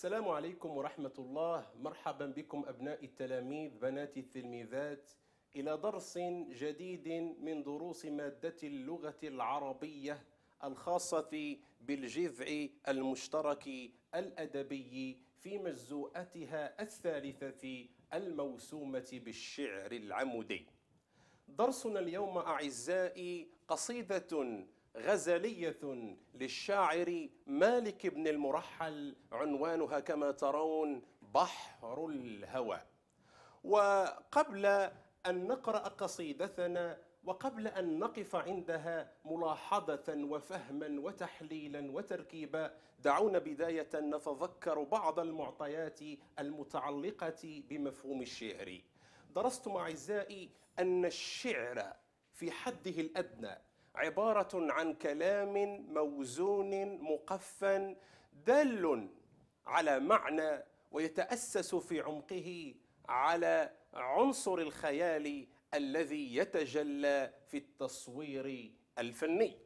السلام عليكم ورحمة الله مرحبا بكم أبناء التلاميذ بنات التلميذات إلى درس جديد من دروس مادة اللغة العربية الخاصة بالجذع المشترك الأدبي في مجزوءتها الثالثة الموسومة بالشعر العمودي درسنا اليوم أعزائي قصيدة غزلية للشاعر مالك بن المرحل عنوانها كما ترون بحر الهوى وقبل أن نقرأ قصيدتنا وقبل أن نقف عندها ملاحظة وفهما وتحليلا وتركيبا دعونا بداية نتذكر بعض المعطيات المتعلقة بمفهوم الشعر درستم أعزائي أن الشعر في حده الأدنى عبارة عن كلام موزون مقفى دال على معنى ويتأسس في عمقه على عنصر الخيال الذي يتجلى في التصوير الفني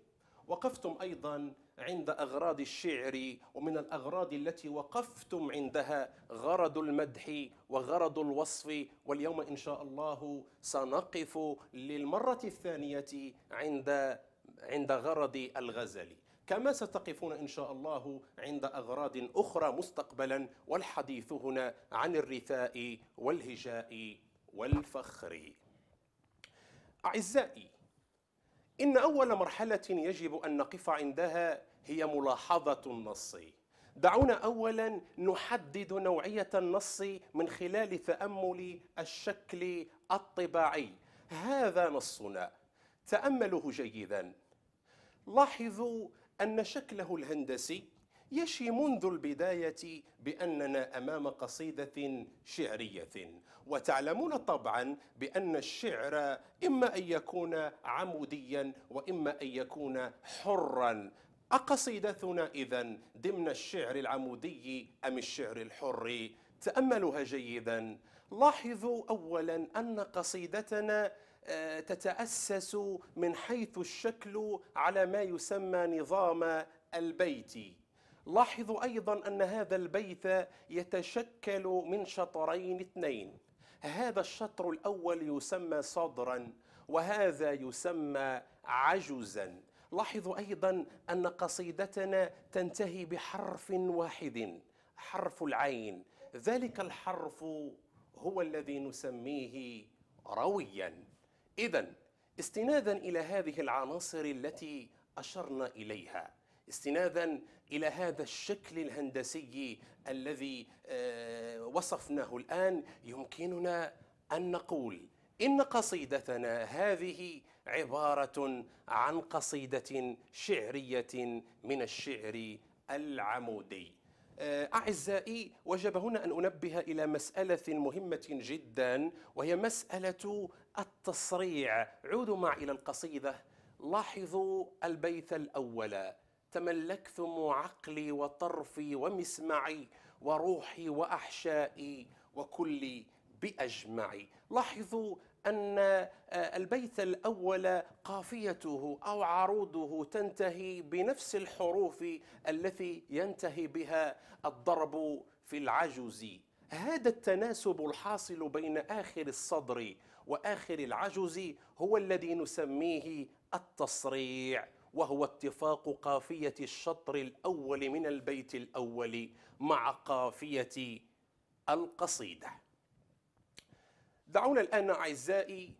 وقفتم أيضا عند أغراض الشعر ومن الأغراض التي وقفتم عندها غرض المدح وغرض الوصف واليوم إن شاء الله سنقف للمرة الثانية عند عند غرض الغزل كما ستقفون إن شاء الله عند أغراض أخرى مستقبلا والحديث هنا عن الرثاء والهجاء والفخر أعزائي إن أول مرحلة يجب أن نقف عندها هي ملاحظة النص دعونا أولا نحدد نوعية النص من خلال تأمل الشكل الطباعي هذا نصنا تأمله جيدا لاحظوا أن شكله الهندسي يشي منذ البداية بأننا أمام قصيدة شعرية وتعلمون طبعا بأن الشعر إما أن يكون عموديا وإما أن يكون حرا أقصيدتنا إذا ضمن الشعر العمودي أم الشعر الحر تأملها جيدا لاحظوا أولا أن قصيدتنا آه، تتأسس من حيث الشكل على ما يسمى نظام البيت لاحظوا أيضا أن هذا البيت يتشكل من شطرين اثنين هذا الشطر الأول يسمى صدرا وهذا يسمى عجزا لاحظوا أيضا أن قصيدتنا تنتهي بحرف واحد حرف العين ذلك الحرف هو الذي نسميه رويا إذا استنادا إلى هذه العناصر التي أشرنا إليها استنادا الى هذا الشكل الهندسي الذي آه، وصفناه الان يمكننا ان نقول ان قصيدتنا هذه عباره عن قصيده شعريه من الشعر العمودي آه، أعزائي وجب هنا أن أنبه إلى مسألة مهمة جدا وهي مسألة التصريع عودوا معي إلى القصيدة لاحظوا البيت الأول تملكتم عقلي وطرفي ومسمعي وروحي واحشائي وكلي باجمعي لاحظوا ان آه، البيت الاول قافيته او عروضه تنتهي بنفس الحروف التي ينتهي بها الضرب في العجز هذا التناسب الحاصل بين اخر الصدر واخر العجز هو الذي نسميه التصريع وهو اتفاق قافية الشطر الأول من البيت الأول مع قافية القصيدة دعونا الآن أعزائي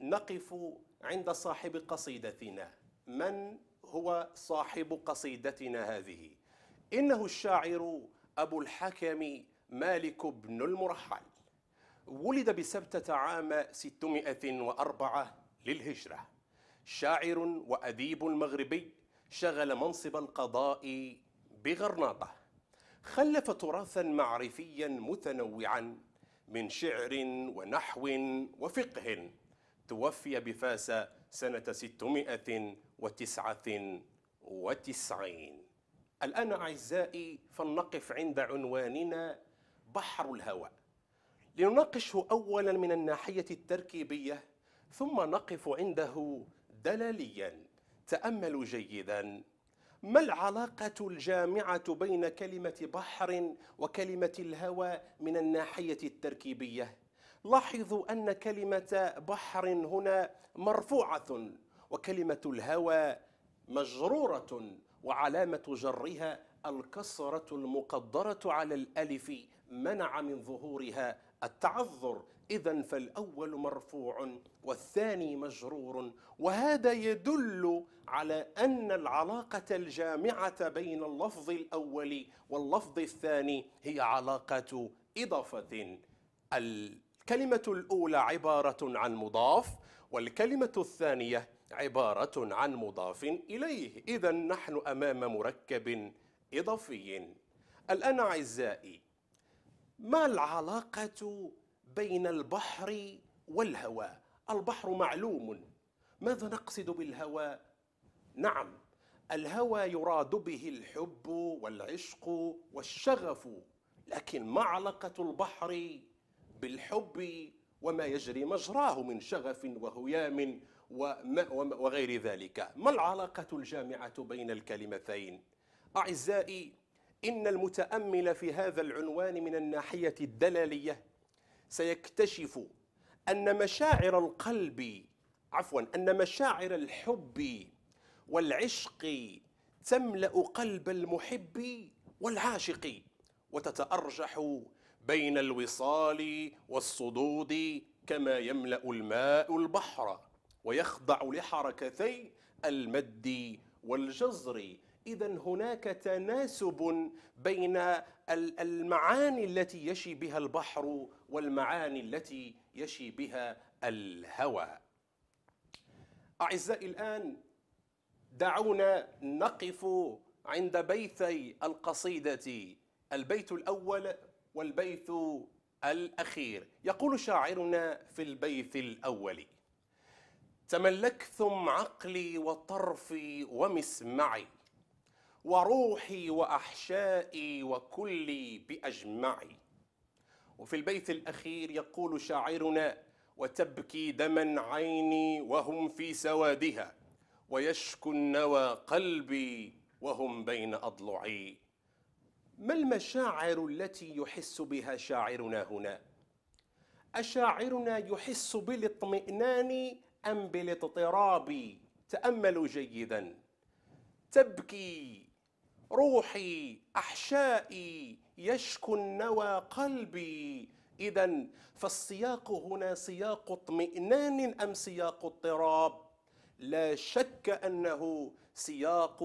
نقف عند صاحب قصيدتنا من هو صاحب قصيدتنا هذه إنه الشاعر أبو الحكم مالك بن المرحل ولد بسبتة عام 604 للهجرة شاعر وأديب مغربي شغل منصب القضاء بغرناطة خلف تراثا معرفيا متنوعا من شعر ونحو وفقه توفي بفاس سنة 699 الآن أعزائي فلنقف عند عنواننا بحر الهواء لنناقشه أولا من الناحية التركيبية ثم نقف عنده دلاليا تأملوا جيدا ما العلاقة الجامعة بين كلمة بحر وكلمة الهوى من الناحية التركيبية؟ لاحظوا أن كلمة بحر هنا مرفوعة وكلمة الهوى مجرورة وعلامة جرها الكسرة المقدرة على الألف منع من ظهورها التعذر إذا فالأول مرفوع والثاني مجرور وهذا يدل على أن العلاقة الجامعة بين اللفظ الأول واللفظ الثاني هي علاقة إضافة الكلمة الأولى عبارة عن مضاف والكلمة الثانية عبارة عن مضاف إليه إذا نحن أمام مركب إضافي الآن أعزائي ما العلاقة بين البحر والهوى البحر معلوم ماذا نقصد بالهوى نعم الهوى يراد به الحب والعشق والشغف لكن معلقه البحر بالحب وما يجري مجراه من شغف وهيام وغير ذلك ما العلاقة الجامعة بين الكلمتين؟ أعزائي إن المتأمل في هذا العنوان من الناحية الدلالية سيكتشف أن مشاعر القلب عفوا أن مشاعر الحب والعشق تملأ قلب المحب والعاشق وتتأرجح بين الوصال والصدود كما يملأ الماء البحر ويخضع لحركتي المد والجزر إذا هناك تناسب بين المعاني التي يشي بها البحر والمعاني التي يشي بها الهوى اعزائي الان دعونا نقف عند بيتي القصيده البيت الاول والبيت الاخير يقول شاعرنا في البيت الاول تملكتم عقلي وطرفي ومسمعي وروحي واحشائي وكلي باجمعي وفي البيت الأخير يقول شاعرنا وتبكي دما عيني وهم في سوادها ويشكو النوى قلبي وهم بين أضلعي ما المشاعر التي يحس بها شاعرنا هنا؟ أشاعرنا يحس بالاطمئنان أم بالاضطراب؟ تأملوا جيدا تبكي روحي أحشائي يشكو النوى قلبي إذا فالسياق هنا سياق اطمئنان أم سياق اضطراب لا شك أنه سياق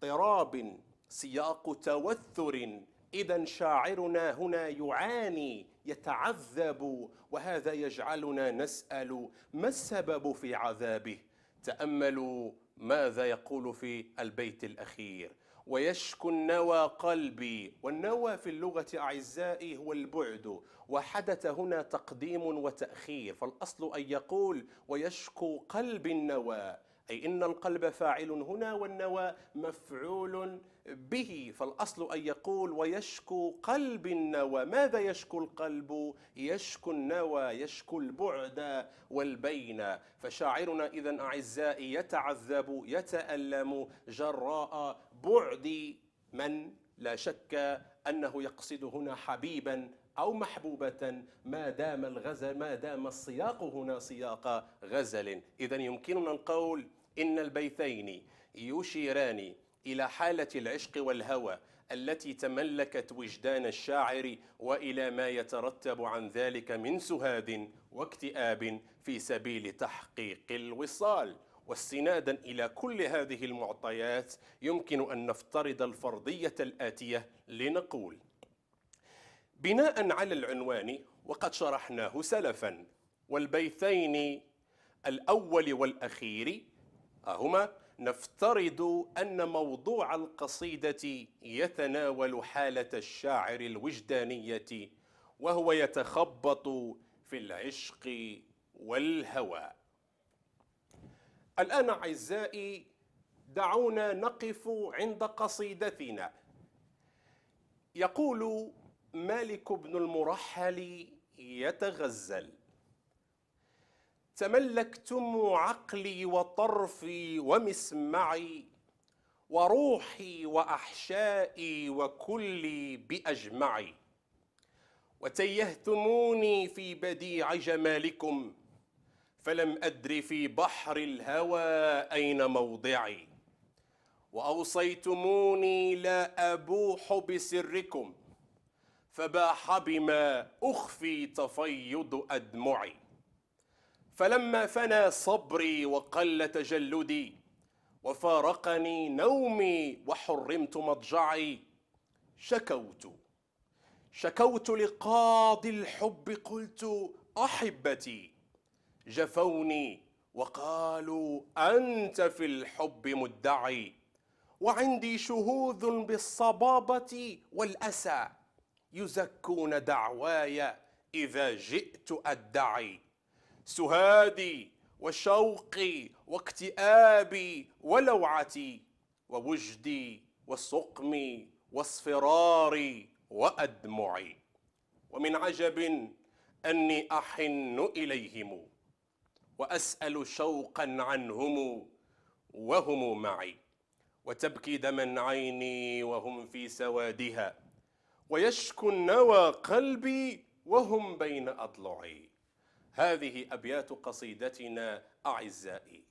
اضطراب سياق توثر إذا شاعرنا هنا يعاني يتعذب وهذا يجعلنا نسأل ما السبب في عذابه تأملوا ماذا يقول في البيت الأخير ويشكو النوى قلبي والنوى في اللغة أعزائي هو البعد وحدث هنا تقديم وتأخير فالأصل أن يقول ويشكو قلبي النوى أي إن القلب فاعل هنا والنوى مفعول به فالأصل أن يقول ويشكو قلب النوى ماذا يشكو القلب؟ يشكو النوى يشكو البعد والبين فشاعرنا إذا أعزائي يتعذب يتألم جراء بعد من لا شك أنه يقصد هنا حبيبا أو محبوبة ما دام الغزل ما دام السياق هنا سياق غزل إذا يمكننا القول إن البيتين يشيران إلى حالة العشق والهوى التي تملكت وجدان الشاعر وإلى ما يترتب عن ذلك من سهاد واكتئاب في سبيل تحقيق الوصال واستنادا الى كل هذه المعطيات يمكن ان نفترض الفرضيه الاتيه لنقول بناء على العنوان وقد شرحناه سلفا والبيتين الاول والاخير هما نفترض أن موضوع القصيدة يتناول حالة الشاعر الوجدانية وهو يتخبط في العشق والهوى الآن أعزائي دعونا نقف عند قصيدتنا يقول مالك بن المرحل يتغزل تملكتم عقلي وطرفي ومسمعي وروحي واحشائي وكلي باجمعي وتيهتموني في بديع جمالكم فلم ادر في بحر الهوى اين موضعي واوصيتموني لا ابوح بسركم فباح بما اخفي تفيض ادمعي فلما فنى صبري وقل تجلدي وفارقني نومي وحرمت مضجعي شكوت شكوت لقاضي الحب قلت احبتي جفوني وقالوا انت في الحب مدعي وعندي شهوذ بالصبابه والاسى يزكون دعواي اذا جئت ادعي سهادي وشوقي واكتئابي ولوعتي ووجدي وسقمي واصفراري وأدمعي ومن عجب أني أحن إليهم وأسأل شوقا عنهم وهم معي وتبكي دما عيني وهم في سوادها ويشكو النوى قلبي وهم بين أضلعي هذه أبيات قصيدتنا أعزائي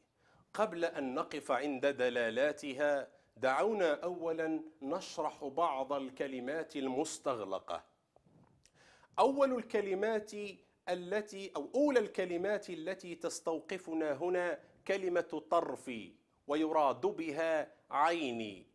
قبل أن نقف عند دلالاتها دعونا أولا نشرح بعض الكلمات المستغلقة أول الكلمات التي أو أولى الكلمات التي تستوقفنا هنا كلمة طرفي ويراد بها عيني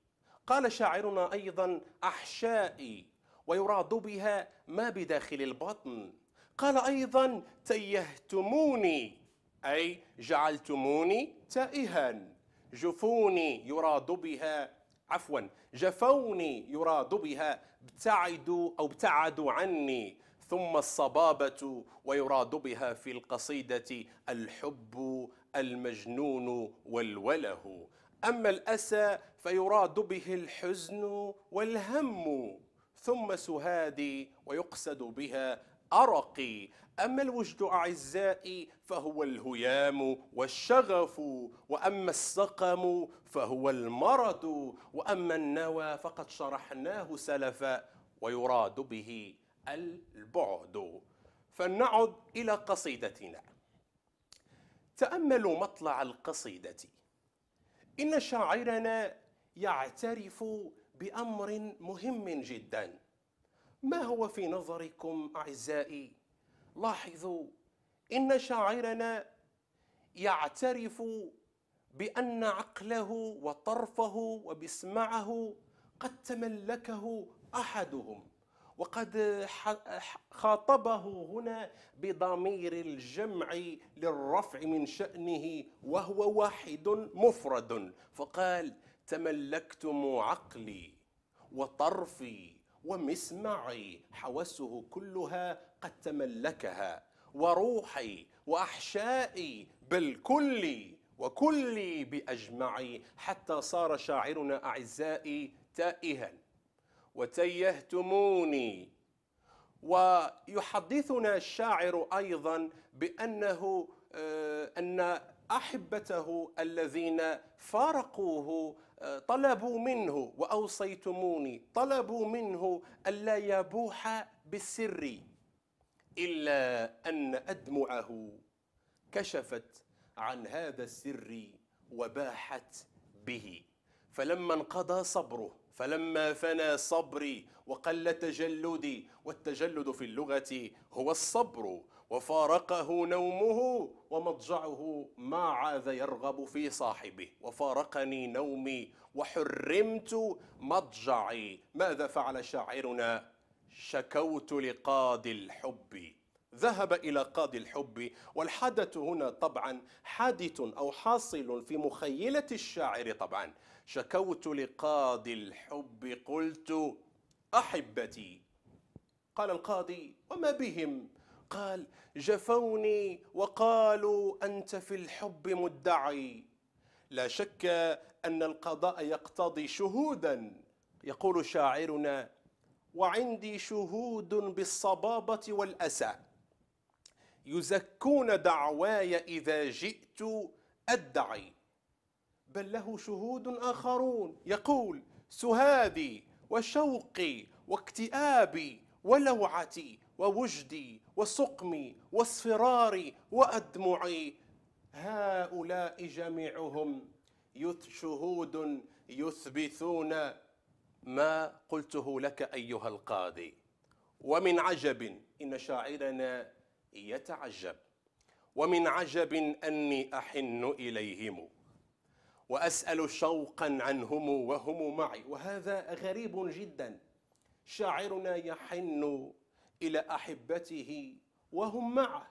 قال شاعرنا أيضا أحشائي ويراد بها ما بداخل البطن قال أيضا تيهتموني أي جعلتموني تائها جفوني يراد بها عفوا جفوني يراد بها ابتعدوا أو ابتعدوا عني ثم الصبابة ويراد بها في القصيدة الحب المجنون والوله أما الأسى فيراد به الحزن والهم ثم سهادي ويقصد بها أرقي أما الوجد أعزائي فهو الهيام والشغف وأما السقم فهو المرض وأما النوى فقد شرحناه سلفا ويراد به البعد فلنعد إلى قصيدتنا تأملوا مطلع القصيدة إن شاعرنا يعترف بأمر مهم جداً ما هو في نظركم أعزائي لاحظوا إن شاعرنا يعترف بأن عقله وطرفه وبسمعه قد تملكه أحدهم وقد خاطبه هنا بضمير الجمع للرفع من شأنه وهو واحد مفرد فقال تملكتم عقلي وطرفي ومسمعي حوسه كلها قد تملكها وروحي وأحشائي بل كلي وكلي بأجمعي حتى صار شاعرنا أعزائي تائها وتيهتموني ويحدثنا الشاعر أيضا بأنه آه، أن احبته الذين فارقوه آه، طلبوا منه واوصيتموني طلبوا منه الا يبوح بالسر الا ان ادمعه كشفت عن هذا السر وباحت به فلما انقضى صبره فلما فنى صبري وقل تجلدي والتجلد في اللغه هو الصبر وفارقه نومه ومضجعه ما عاد يرغب في صاحبه وفارقني نومي وحرمت مضجعي ماذا فعل شاعرنا شكوت لقاضي الحب ذهب إلى قاضي الحب والحدث هنا طبعا حادث أو حاصل في مخيلة الشاعر طبعا شكوت لقاضي الحب قلت أحبتي قال القاضي وما بهم قال جفوني وقالوا أنت في الحب مدعي لا شك أن القضاء يقتضي شهودا يقول شاعرنا وعندي شهود بالصبابة والأسى يزكون دعواي إذا جئت أدعي بل له شهود آخرون يقول سهادي وشوقي واكتئابي ولوعتي ووجدي وسقمي واصفراري وأدمعي هؤلاء جميعهم شهود يثبتون ما قلته لك أيها القاضي ومن عجب إن شاعرنا يتعجب ومن عجب أني أحن إليهم وأسأل شوقا عنهم وهم معي وهذا غريب جدا شاعرنا يحن إلى أحبته وهم معه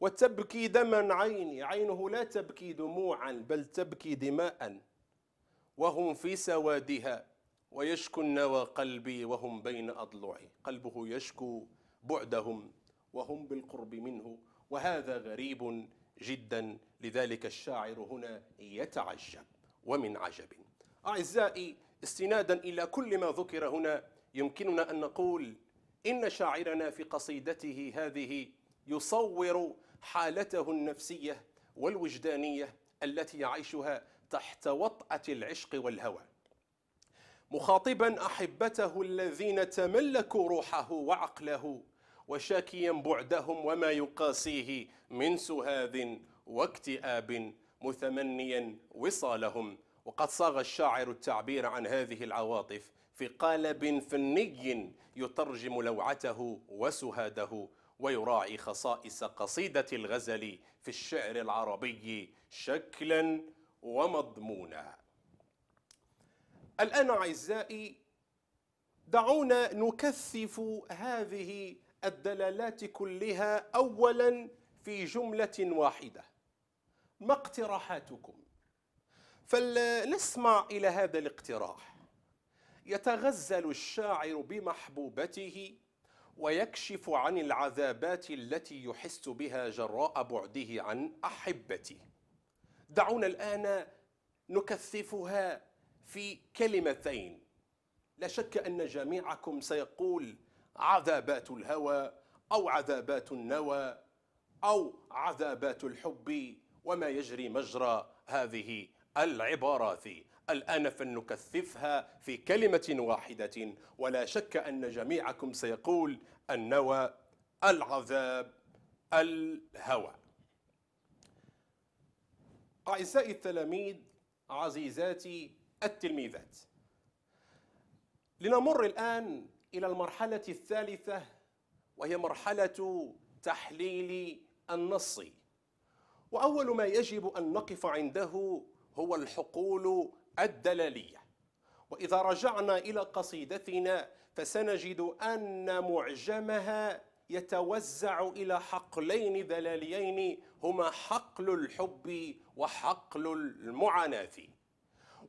وتبكي دما عيني عينه لا تبكي دموعا بل تبكي دماء وهم في سوادها ويشكو النوى قلبي وهم بين أضلعي قلبه يشكو بعدهم وهم بالقرب منه وهذا غريب جدا لذلك الشاعر هنا يتعجب ومن عجب أعزائي استنادا إلى كل ما ذكر هنا يمكننا أن نقول إن شاعرنا في قصيدته هذه يصور حالته النفسية والوجدانية التي يعيشها تحت وطأة العشق والهوى مخاطبا أحبته الذين تملكوا روحه وعقله وشاكيا بعدهم وما يقاسيه من سهاد واكتئاب متمنيا وصالهم وقد صاغ الشاعر التعبير عن هذه العواطف في قالب فني يترجم لوعته وسهاده ويراعي خصائص قصيدة الغزل في الشعر العربي شكلا ومضمونا الآن أعزائي دعونا نكثف هذه الدلالات كلها أولا في جملة واحدة ما اقتراحاتكم فلنسمع إلى هذا الاقتراح يتغزل الشاعر بمحبوبته ويكشف عن العذابات التي يحس بها جراء بعده عن احبته دعونا الان نكثفها في كلمتين لا شك ان جميعكم سيقول عذابات الهوى او عذابات النوى او عذابات الحب وما يجري مجرى هذه العبارات الآن فلنكثفها في كلمة واحدة ولا شك أن جميعكم سيقول النوى العذاب الهوى أعزائي التلاميذ عزيزاتي التلميذات لنمر الآن إلى المرحلة الثالثة وهي مرحلة تحليل النص وأول ما يجب أن نقف عنده هو الحقول الدلالية وإذا رجعنا إلى قصيدتنا فسنجد أن معجمها يتوزع إلى حقلين دلاليين هما حقل الحب وحقل المعاناة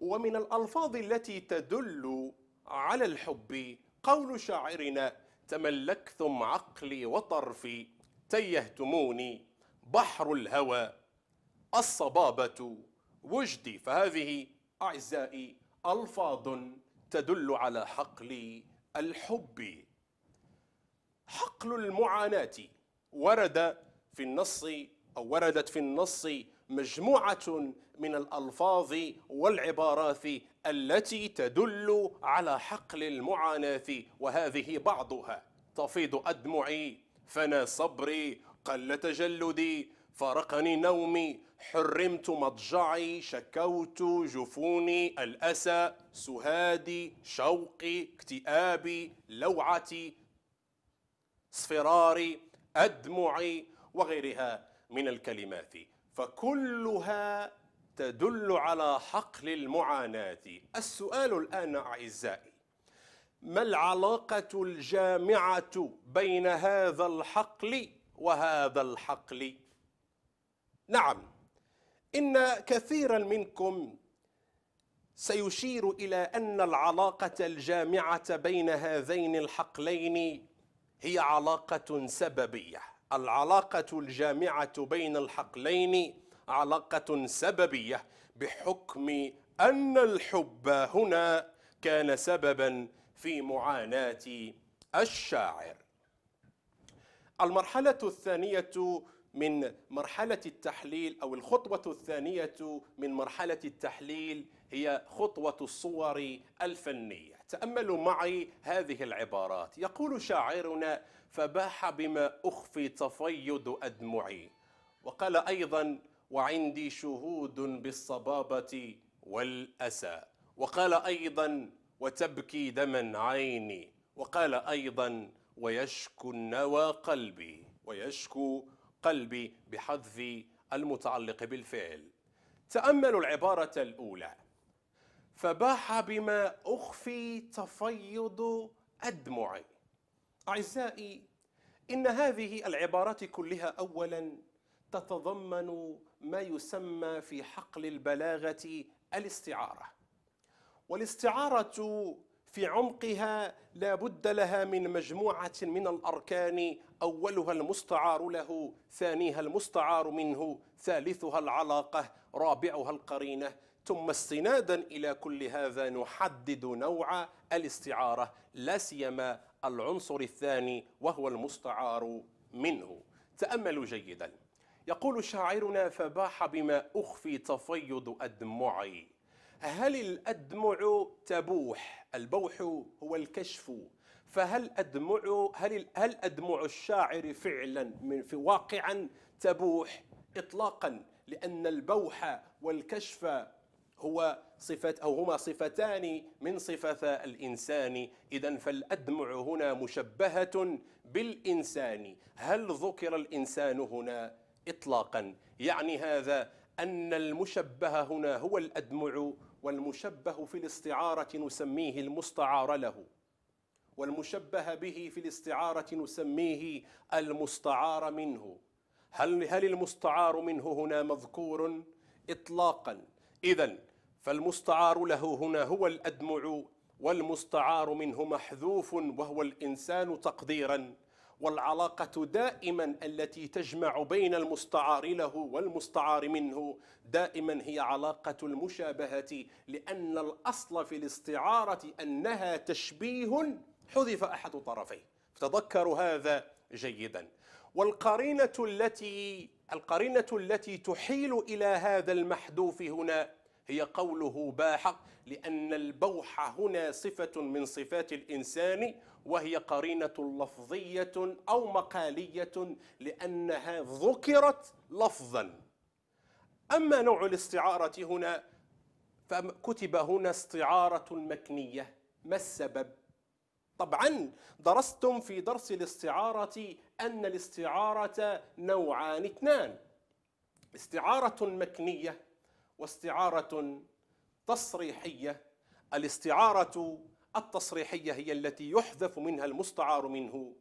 ومن الألفاظ التي تدل على الحب قول شاعرنا تملكتم عقلي وطرفي تيهتموني بحر الهوى الصبابة وجدي فهذه أعزائي ألفاظ تدل على حقل الحب حقل المعاناة ورد في النص أو وردت في النص مجموعة من الألفاظ والعبارات التي تدل على حقل المعاناة وهذه بعضها تفيض أدمعي فنى صبري قل تجلدي فارقني نومي حرمت مضجعي شكوت جفوني الأسى سهادي شوقي اكتئابي لوعتي اصفراري أدمعي وغيرها من الكلمات فكلها تدل على حقل المعاناة السؤال الآن أعزائي ما العلاقة الجامعة بين هذا الحقل وهذا الحقل؟ نعم إن كثيرا منكم سيشير إلى أن العلاقة الجامعة بين هذين الحقلين هي علاقة سببية العلاقة الجامعة بين الحقلين علاقة سببية بحكم أن الحب هنا كان سببا في معاناة الشاعر المرحلة الثانية من مرحلة التحليل أو الخطوة الثانية من مرحلة التحليل هي خطوة الصور الفنية تأملوا معي هذه العبارات يقول شاعرنا فباح بما أخفي تفيض أدمعي وقال أيضا وعندي شهود بالصبابة والأسى وقال أيضا وتبكي دما عيني وقال أيضا ويشكو النوى قلبي ويشكو قلبي بحذف المتعلق بالفعل تأملوا العبارة الأولى فباح بما أخفي تفيض أدمعي أعزائي إن هذه العبارات كلها أولا تتضمن ما يسمى في حقل البلاغة الاستعارة والاستعارة في عمقها لا بد لها من مجموعة من الأركان أولها المستعار له ثانيها المستعار منه ثالثها العلاقة رابعها القرينة ثم استنادا إلى كل هذا نحدد نوع الاستعارة لا سيما العنصر الثاني وهو المستعار منه تأملوا جيدا يقول شاعرنا فباح بما أخفي تفيض أدمعي هل الأدمع تبوح البوح هو الكشف فهل أدمع هل هل أدمع الشاعر فعلا من في واقعا تبوح إطلاقا لأن البوح والكشف هو صفة أو هما صفتان من صفتا الإنسان إذا فالأدمع هنا مشبهة بالإنسان هل ذكر الإنسان هنا إطلاقا يعني هذا أن المشبه هنا هو الأدمع والمشبه في الاستعارة نسميه المستعار له والمشبه به في الاستعارة نسميه المستعار منه هل هل المستعار منه هنا مذكور إطلاقا إذا فالمستعار له هنا هو الأدمع والمستعار منه محذوف وهو الإنسان تقديرا والعلاقة دائما التي تجمع بين المستعار له والمستعار منه دائما هي علاقة المشابهة لأن الأصل في الاستعارة أنها تشبيه حذف أحد طرفيه فتذكروا هذا جيدا والقرينة التي القرينة التي تحيل إلى هذا المحذوف هنا هي قوله باح لأن البوح هنا صفة من صفات الإنسان وهي قرينة لفظية أو مقالية لأنها ذكرت لفظا أما نوع الاستعارة هنا فكتب هنا استعارة مكنية ما السبب؟ طبعا درستم في درس الاستعارة أن الاستعارة نوعان اثنان استعارة مكنية واستعارة تصريحية الاستعارة التصريحية هي التي يحذف منها المستعار منه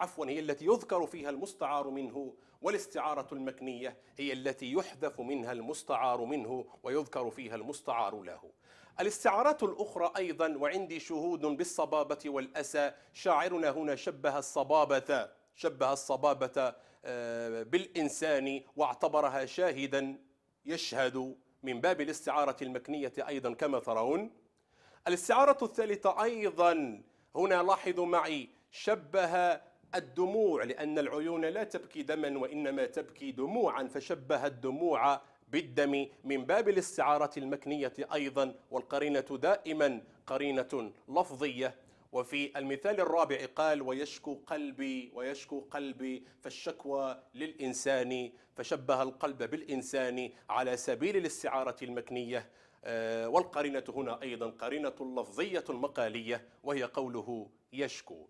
عفوا هي التي يذكر فيها المستعار منه والاستعارة المكنية هي التي يحذف منها المستعار منه ويذكر فيها المستعار له الاستعارات الأخرى أيضا وعندي شهود بالصبابة والأسى شاعرنا هنا شبه الصبابة شبه الصبابة آه، بالإنسان واعتبرها شاهدا يشهد من باب الاستعارة المكنية أيضا كما ترون الاستعارة الثالثة أيضا هنا لاحظوا معي شبه الدموع لأن العيون لا تبكي دما وإنما تبكي دموعا فشبه الدموع بالدم من باب الاستعارة المكنية أيضا والقرينة دائما قرينة لفظية وفي المثال الرابع قال ويشكو قلبي ويشكو قلبي فالشكوى للإنسان فشبه القلب بالإنسان على سبيل الاستعارة المكنية آه، والقرينة هنا أيضا قرينة لفظية مقالية وهي قوله يشكو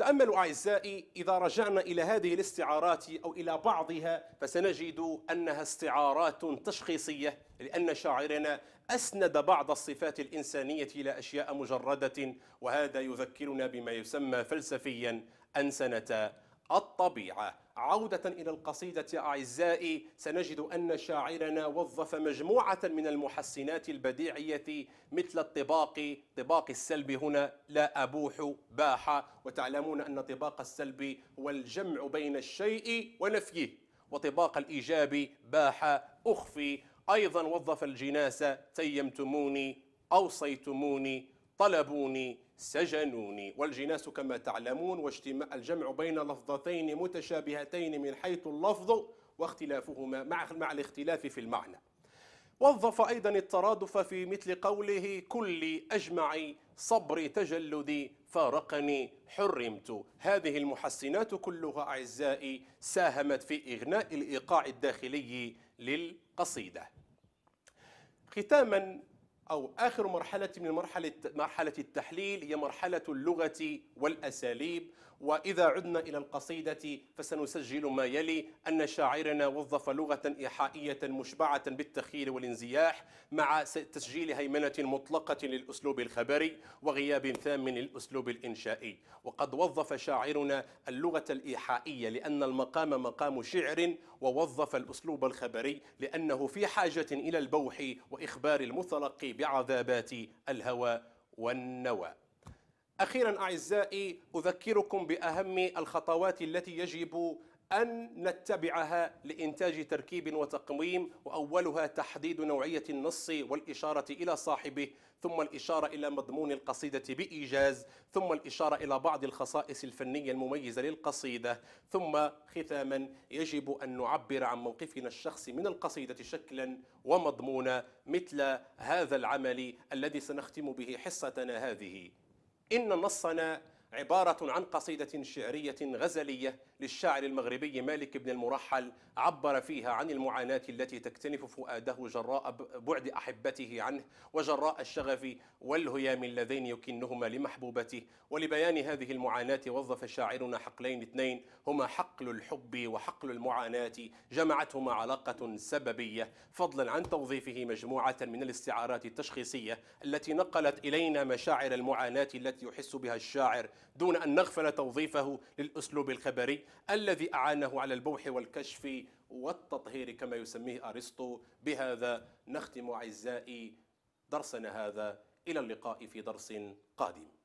تأملوا أعزائي إذا رجعنا إلى هذه الاستعارات أو إلى بعضها فسنجد أنها استعارات تشخيصية لأن شاعرنا أسند بعض الصفات الإنسانية إلى أشياء مجردة وهذا يذكرنا بما يسمى فلسفيا أنسنة الطبيعة عودة إلى القصيدة أعزائي سنجد أن شاعرنا وظف مجموعة من المحسنات البديعية مثل الطباق طباق السلب هنا لا أبوح باح وتعلمون أن طباق السلب هو الجمع بين الشيء ونفيه وطباق الإيجاب باح أخفي أيضا وظف الجناس تيمتموني أوصيتموني طلبوني سجنوني والجناس كما تعلمون واجتماع الجمع بين لفظتين متشابهتين من حيث اللفظ واختلافهما مع مع الاختلاف في المعنى وظف أيضا الترادف في مثل قوله كل أجمع صبري تجلدي فارقني حرمت هذه المحسنات كلها أعزائي ساهمت في إغناء الإيقاع الداخلي للقصيدة ختاما أو آخر مرحلة من مرحلة مرحلة التحليل هي مرحلة اللغة والأساليب وإذا عدنا إلى القصيدة فسنسجل ما يلي أن شاعرنا وظف لغة إيحائية مشبعة بالتخيل والانزياح مع تسجيل هيمنة مطلقة للأسلوب الخبري وغياب ثام للأسلوب الإنشائي وقد وظف شاعرنا اللغة الإيحائية لأن المقام مقام شعر ووظف الأسلوب الخبري لأنه في حاجة إلى البوح وإخبار المتلقي بعذابات الهوى والنوى أخيرا أعزائي أذكركم بأهم الخطوات التي يجب أن نتبعها لإنتاج تركيب وتقويم وأولها تحديد نوعية النص والإشارة إلى صاحبه ثم الإشارة إلى مضمون القصيدة بإيجاز ثم الإشارة إلى بعض الخصائص الفنية المميزة للقصيدة ثم ختاما يجب أن نعبر عن موقفنا الشخصي من القصيدة شكلا ومضمونا مثل هذا العمل الذي سنختم به حصتنا هذه إن نصنا عبارة عن قصيدة شعرية غزلية للشاعر المغربي مالك بن المرحل عبر فيها عن المعاناة التي تكتنف فؤاده جراء بعد أحبته عنه وجراء الشغف والهيام اللذين يكنهما لمحبوبته ولبيان هذه المعاناة وظف شاعرنا حقلين اثنين هما حقل الحب وحقل المعاناة جمعتهما علاقة سببية فضلا عن توظيفه مجموعة من الاستعارات التشخيصية التي نقلت إلينا مشاعر المعاناة التي يحس بها الشاعر دون أن نغفل توظيفه للأسلوب الخبري الذي أعانه على البوح والكشف والتطهير كما يسميه أرسطو بهذا نختم أعزائي درسنا هذا إلى اللقاء في درس قادم